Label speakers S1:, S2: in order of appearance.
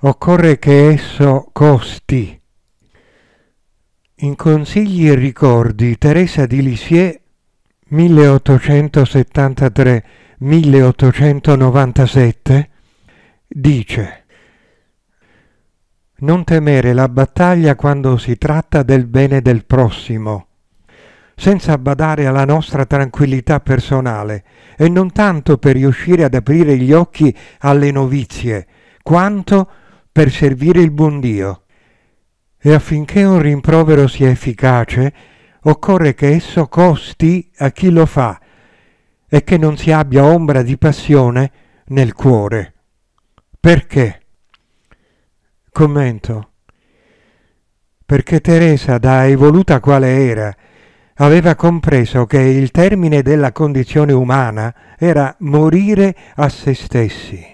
S1: occorre che esso costi. In Consigli e ricordi Teresa di Lisieux 1873-1897 dice Non temere la battaglia quando si tratta del bene del prossimo, senza badare alla nostra tranquillità personale e non tanto per riuscire ad aprire gli occhi alle novizie, quanto per per servire il buon Dio. E affinché un rimprovero sia efficace, occorre che esso costi a chi lo fa e che non si abbia ombra di passione nel cuore. Perché? Commento. Perché Teresa, da evoluta quale era, aveva compreso che il termine della condizione umana era morire a se stessi